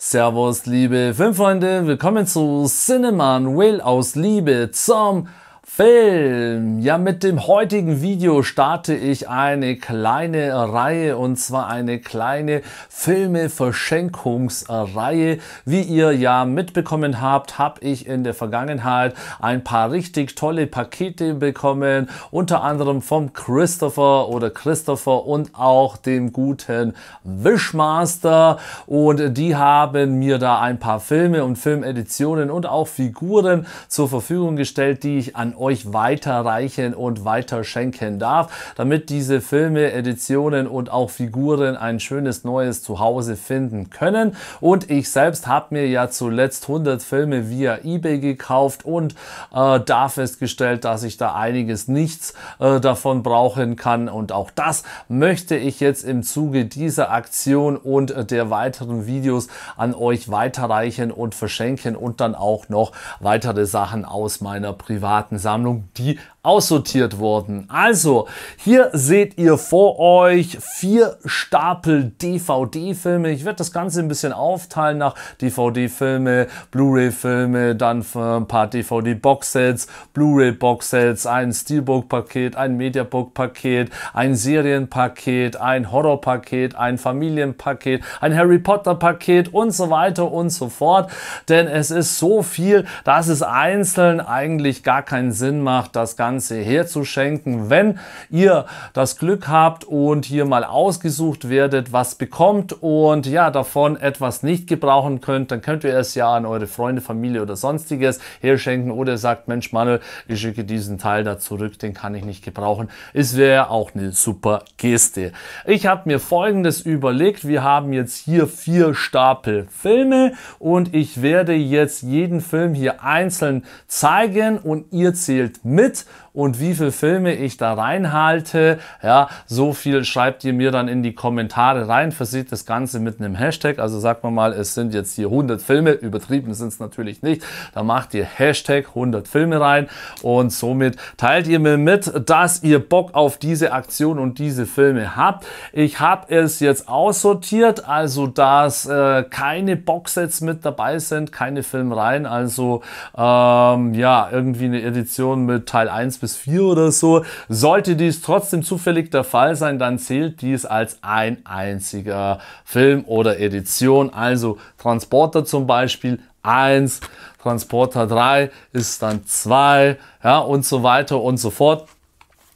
Servus, liebe Filmfreunde, willkommen zu Cineman Will aus Liebe zum Film. Ja, mit dem heutigen Video starte ich eine kleine Reihe und zwar eine kleine Filmeverschenkungsreihe. Wie ihr ja mitbekommen habt, habe ich in der Vergangenheit ein paar richtig tolle Pakete bekommen, unter anderem vom Christopher oder Christopher und auch dem guten Wishmaster und die haben mir da ein paar Filme und Filmeditionen und auch Figuren zur Verfügung gestellt, die ich an euch weiterreichen und weiter schenken darf, damit diese Filme, Editionen und auch Figuren ein schönes neues Zuhause finden können. Und ich selbst habe mir ja zuletzt 100 Filme via eBay gekauft und äh, da festgestellt, dass ich da einiges nichts äh, davon brauchen kann. Und auch das möchte ich jetzt im Zuge dieser Aktion und äh, der weiteren Videos an euch weiterreichen und verschenken und dann auch noch weitere Sachen aus meiner privaten Seite. Sammlung, die aussortiert wurden. Also, hier seht ihr vor euch vier Stapel DVD-Filme. Ich werde das Ganze ein bisschen aufteilen nach DVD-Filme, Blu-ray-Filme, dann ein paar DVD-Boxsets, Blu-ray-Boxsets, ein Steelbook-Paket, ein Mediabook-Paket, ein Serienpaket, ein Horror-Paket, ein Familienpaket, ein Harry Potter-Paket und so weiter und so fort. Denn es ist so viel, dass es einzeln eigentlich gar keinen Sinn macht, das Ganze Ganze herzuschenken. Wenn ihr das Glück habt und hier mal ausgesucht werdet, was bekommt und ja, davon etwas nicht gebrauchen könnt, dann könnt ihr es ja an eure Freunde, Familie oder sonstiges herschenken oder sagt, Mensch Manuel, ich schicke diesen Teil da zurück, den kann ich nicht gebrauchen. Es wäre auch eine super Geste. Ich habe mir folgendes überlegt. Wir haben jetzt hier vier Stapel Filme und ich werde jetzt jeden Film hier einzeln zeigen und ihr zählt mit und wie viele Filme ich da reinhalte. Ja, so viel schreibt ihr mir dann in die Kommentare rein, versieht das Ganze mit einem Hashtag. Also sagt man mal, es sind jetzt hier 100 Filme, übertrieben sind es natürlich nicht. Da macht ihr Hashtag 100 Filme rein und somit teilt ihr mir mit, dass ihr Bock auf diese Aktion und diese Filme habt. Ich habe es jetzt aussortiert, also dass äh, keine Boxsets mit dabei sind, keine Filmreihen, also ähm, ja, irgendwie eine Edition mit Teil 1 bis bis 4 oder so. Sollte dies trotzdem zufällig der Fall sein, dann zählt dies als ein einziger Film oder Edition. Also Transporter zum Beispiel 1, Transporter 3 ist dann 2 ja, und so weiter und so fort.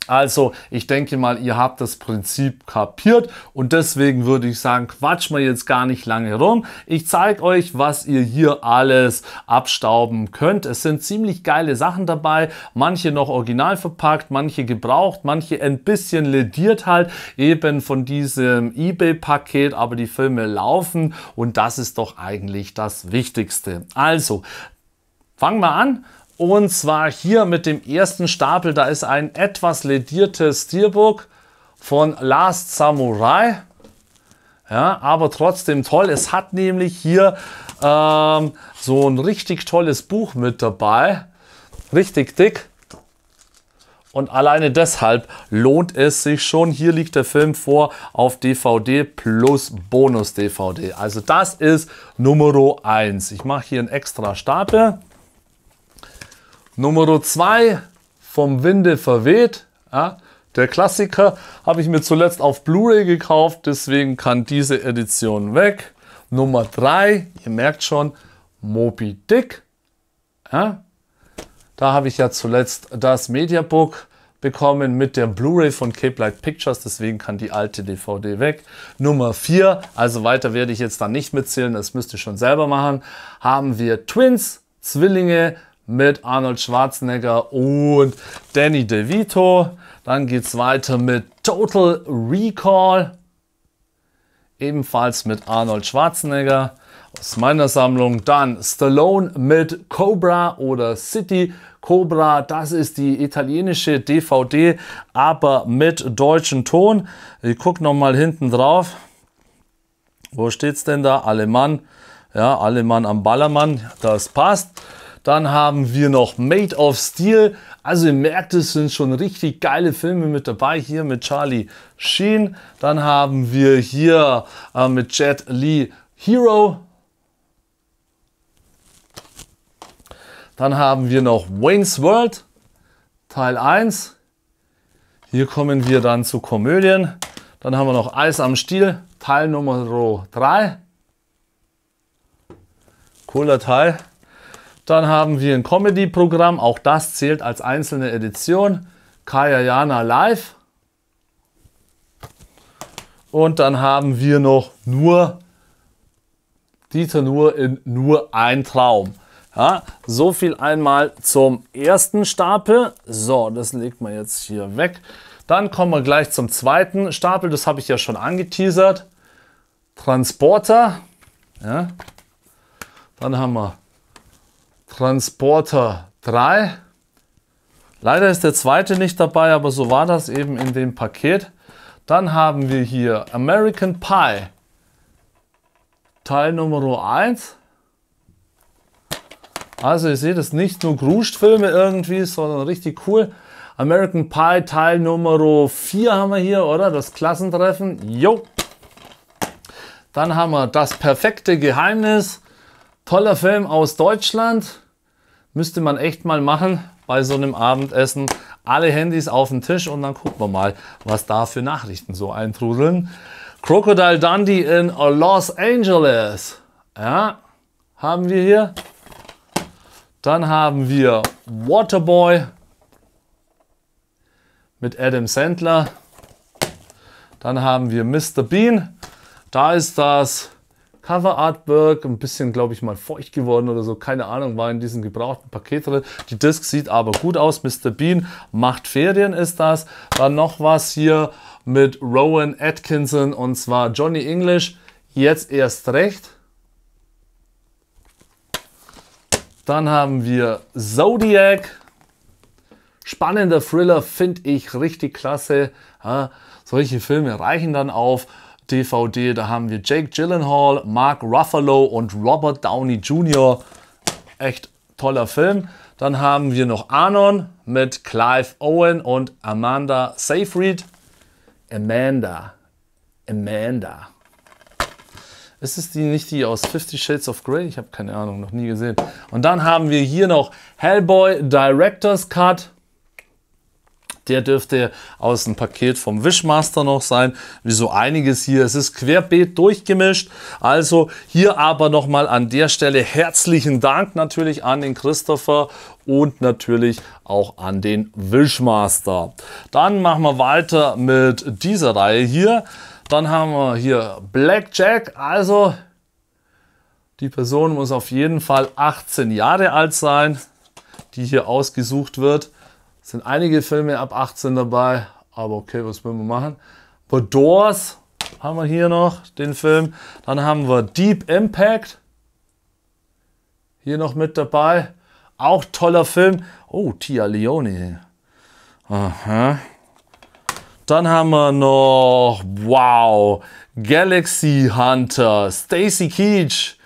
Also, ich denke mal, ihr habt das Prinzip kapiert und deswegen würde ich sagen, quatsch mal jetzt gar nicht lange rum. Ich zeige euch, was ihr hier alles abstauben könnt. Es sind ziemlich geile Sachen dabei, manche noch original verpackt, manche gebraucht, manche ein bisschen lediert halt, eben von diesem eBay-Paket, aber die Filme laufen und das ist doch eigentlich das Wichtigste. Also, fangen wir an und zwar hier mit dem ersten Stapel, da ist ein etwas lediertes Steelbook von Last Samurai. Ja, aber trotzdem toll. Es hat nämlich hier ähm, so ein richtig tolles Buch mit dabei. Richtig dick. Und alleine deshalb lohnt es sich schon. Hier liegt der Film vor auf DVD plus Bonus-DVD. Also das ist Nummer 1. Ich mache hier einen extra Stapel. Nummer 2, vom Winde verweht. Ja, der Klassiker habe ich mir zuletzt auf Blu-ray gekauft, deswegen kann diese Edition weg. Nummer 3, ihr merkt schon, Moby Dick. Ja, da habe ich ja zuletzt das Mediabook bekommen mit der Blu-ray von Cape Light Pictures, deswegen kann die alte DVD weg. Nummer 4, also weiter werde ich jetzt da nicht mitzählen, das müsst ihr schon selber machen, haben wir Twins, Zwillinge, mit Arnold Schwarzenegger und Danny DeVito. Dann geht es weiter mit Total Recall, ebenfalls mit Arnold Schwarzenegger aus meiner Sammlung. Dann Stallone mit Cobra oder City Cobra. Das ist die italienische DVD, aber mit deutschem Ton. Ich gucke nochmal hinten drauf. Wo steht es denn da? Alle Mann. Ja, alle Mann am Ballermann. Das passt. Dann haben wir noch Made of Steel. Also ihr merkt, es sind schon richtig geile Filme mit dabei. Hier mit Charlie Sheen. Dann haben wir hier äh, mit Jet Lee Hero. Dann haben wir noch Wayne's World Teil 1. Hier kommen wir dann zu Komödien. Dann haben wir noch Eis am Stiel Teil Nummer 3. Cooler Teil. Dann haben wir ein Comedy-Programm, auch das zählt als einzelne Edition. Kaya Jana Live. Und dann haben wir noch nur Dieter Nur in Nur ein Traum. Ja, so viel einmal zum ersten Stapel. So, das legt man jetzt hier weg. Dann kommen wir gleich zum zweiten Stapel. Das habe ich ja schon angeteasert. Transporter. Ja. Dann haben wir Transporter 3. Leider ist der zweite nicht dabei, aber so war das eben in dem Paket. Dann haben wir hier American Pie, Teil Nummer 1. Also ihr seht, es nicht nur Gruschtfilme irgendwie, sondern richtig cool. American Pie Teil Nummer 4 haben wir hier, oder? Das Klassentreffen. Jo! Dann haben wir Das perfekte Geheimnis. Toller Film aus Deutschland müsste man echt mal machen bei so einem Abendessen. Alle Handys auf den Tisch und dann gucken wir mal, was da für Nachrichten so eintrudeln. Crocodile Dundee in Los Angeles. Ja, haben wir hier. Dann haben wir Waterboy mit Adam Sandler. Dann haben wir Mr. Bean. Da ist das Cover-Artwork, ein bisschen, glaube ich, mal feucht geworden oder so, keine Ahnung, war in diesem gebrauchten Paket drin. Die Disc sieht aber gut aus, Mr. Bean macht Ferien ist das. Dann noch was hier mit Rowan Atkinson und zwar Johnny English, jetzt erst recht. Dann haben wir Zodiac. Spannender Thriller finde ich richtig klasse. Ja, solche Filme reichen dann auf. DVD, da haben wir Jake Gyllenhaal, Mark Ruffalo und Robert Downey Jr. Echt toller Film. Dann haben wir noch Anon mit Clive Owen und Amanda Seyfried. Amanda. Amanda. Ist es die nicht die aus Fifty Shades of Grey? Ich habe keine Ahnung, noch nie gesehen. Und dann haben wir hier noch Hellboy Director's Cut. Der dürfte aus dem Paket vom Wishmaster noch sein, Wieso einiges hier. Es ist querbeet durchgemischt. Also hier aber nochmal an der Stelle herzlichen Dank natürlich an den Christopher und natürlich auch an den Wishmaster. Dann machen wir weiter mit dieser Reihe hier. Dann haben wir hier Blackjack, also die Person muss auf jeden Fall 18 Jahre alt sein, die hier ausgesucht wird sind einige Filme ab 18 dabei, aber okay, was wollen wir machen? The Doors haben wir hier noch, den Film. Dann haben wir Deep Impact. Hier noch mit dabei. Auch toller Film. Oh, Tia Leone. Aha. Dann haben wir noch, wow, Galaxy Hunter, Stacy Keach,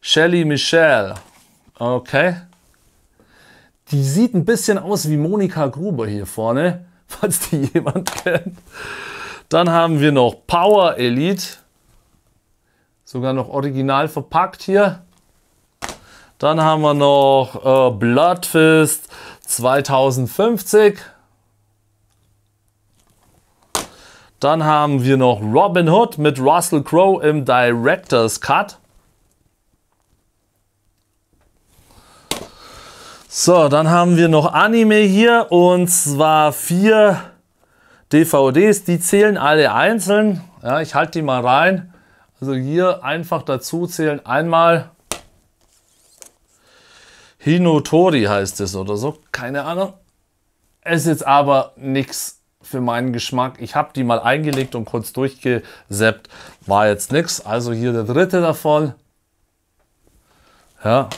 Shelly Michelle. Okay. Die sieht ein bisschen aus wie Monika Gruber hier vorne, falls die jemand kennt. Dann haben wir noch Power Elite. Sogar noch original verpackt hier. Dann haben wir noch äh, Bloodfist 2050. Dann haben wir noch Robin Hood mit Russell Crowe im Director's Cut. So, dann haben wir noch Anime hier und zwar vier DVDs. Die zählen alle einzeln. Ja, ich halte die mal rein. Also hier einfach dazu zählen. Einmal Hinotori heißt es oder so. Keine Ahnung. Ist jetzt aber nichts für meinen Geschmack. Ich habe die mal eingelegt und kurz durchgesäppt. War jetzt nichts. Also hier der dritte davon. Ja,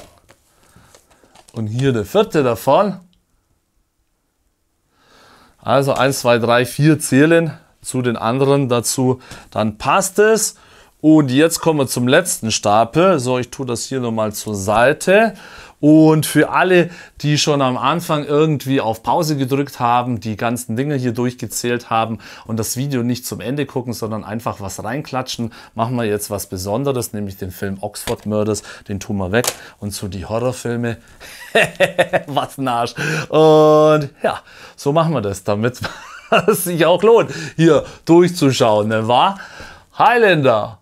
und hier der vierte davon. Also 1, 2, 3, 4 zählen zu den anderen dazu. Dann passt es. Und jetzt kommen wir zum letzten Stapel. So, ich tue das hier nochmal zur Seite. Und für alle, die schon am Anfang irgendwie auf Pause gedrückt haben, die ganzen Dinge hier durchgezählt haben und das Video nicht zum Ende gucken, sondern einfach was reinklatschen, machen wir jetzt was Besonderes, nämlich den Film Oxford Murders, den tun wir weg und zu die Horrorfilme. was ein Arsch. Und ja, so machen wir das, damit es sich auch lohnt, hier durchzuschauen, ne wahr? Highlander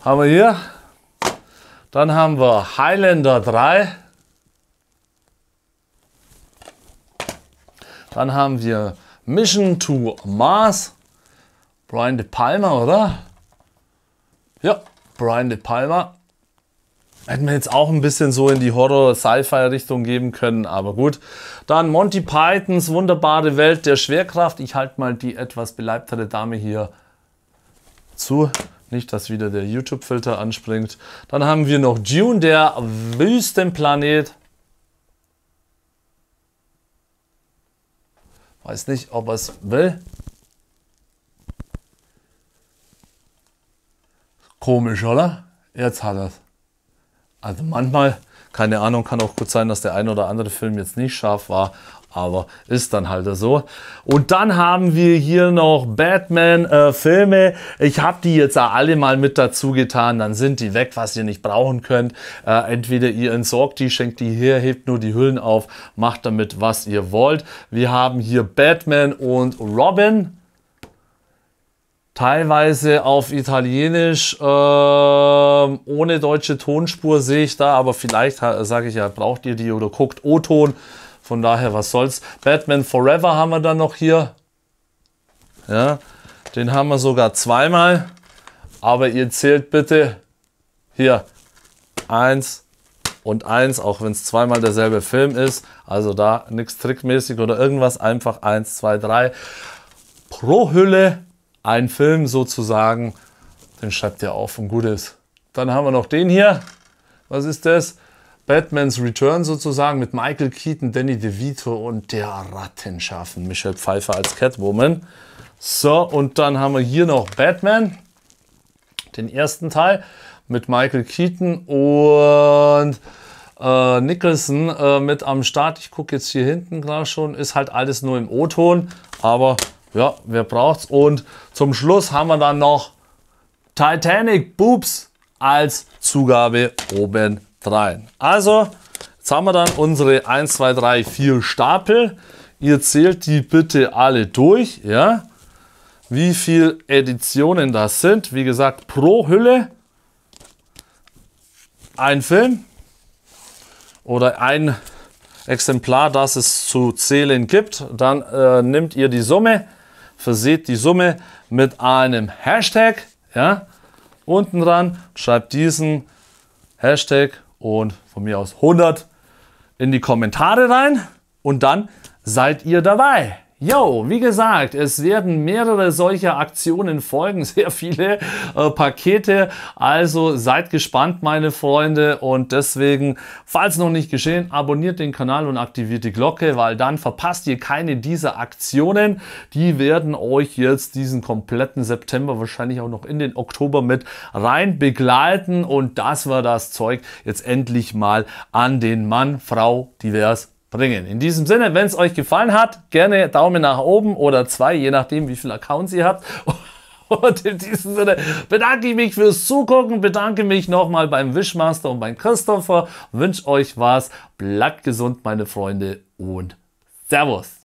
haben wir hier. Dann haben wir Highlander 3. Dann haben wir Mission to Mars. Brian De Palma, oder? Ja, Brian De Palma. Hätten wir jetzt auch ein bisschen so in die Horror-Sci-Fi-Richtung geben können, aber gut. Dann Monty Pythons wunderbare Welt der Schwerkraft. Ich halte mal die etwas beleibtere Dame hier zu. Nicht, dass wieder der YouTube-Filter anspringt. Dann haben wir noch Dune, der Wüstenplanet. Weiß nicht, ob er es will. Komisch, oder? Jetzt hat er es. Also manchmal, keine Ahnung, kann auch gut sein, dass der ein oder andere Film jetzt nicht scharf war, aber ist dann halt so. Und dann haben wir hier noch Batman-Filme. Äh, ich habe die jetzt alle mal mit dazu getan. Dann sind die weg, was ihr nicht brauchen könnt. Äh, entweder ihr entsorgt die, schenkt die her, hebt nur die Hüllen auf, macht damit, was ihr wollt. Wir haben hier Batman und Robin teilweise auf Italienisch, äh, ohne deutsche Tonspur sehe ich da, aber vielleicht sage ich ja, braucht ihr die oder guckt O-Ton. Von daher, was soll's. Batman Forever haben wir dann noch hier. Ja, den haben wir sogar zweimal. Aber ihr zählt bitte hier eins und eins, auch wenn es zweimal derselbe Film ist. Also da nichts trickmäßig oder irgendwas, einfach eins, zwei, drei pro Hülle einen Film sozusagen. Den schreibt ihr auf und gut ist. Dann haben wir noch den hier. Was ist das? Batman's Return sozusagen mit Michael Keaton, Danny DeVito und der Rattenschaffen. Michelle Pfeiffer als Catwoman. So, und dann haben wir hier noch Batman, den ersten Teil mit Michael Keaton und äh, Nicholson äh, mit am Start. Ich gucke jetzt hier hinten gerade schon, ist halt alles nur im O-Ton, aber ja, wer braucht's? Und zum Schluss haben wir dann noch Titanic Boobs als Zugabe oben rein. Also, jetzt haben wir dann unsere 1, 2, 3, 4 Stapel. Ihr zählt die bitte alle durch, ja. Wie viele Editionen das sind. Wie gesagt, pro Hülle ein Film oder ein Exemplar, das es zu zählen gibt. Dann äh, nimmt ihr die Summe verseht die Summe mit einem Hashtag, ja, unten dran, schreibt diesen Hashtag und von mir aus 100 in die Kommentare rein und dann seid ihr dabei. Yo, wie gesagt, es werden mehrere solcher Aktionen folgen, sehr viele äh, Pakete. Also seid gespannt, meine Freunde. Und deswegen, falls noch nicht geschehen, abonniert den Kanal und aktiviert die Glocke, weil dann verpasst ihr keine dieser Aktionen. Die werden euch jetzt diesen kompletten September, wahrscheinlich auch noch in den Oktober mit rein begleiten. Und das war das Zeug jetzt endlich mal an den Mann, Frau, divers bringen. In diesem Sinne, wenn es euch gefallen hat, gerne Daumen nach oben oder zwei, je nachdem, wie viele Accounts ihr habt. Und in diesem Sinne bedanke ich mich fürs Zugucken, bedanke mich nochmal beim Wishmaster und beim Christopher, wünsche euch was, bleibt gesund, meine Freunde, und Servus!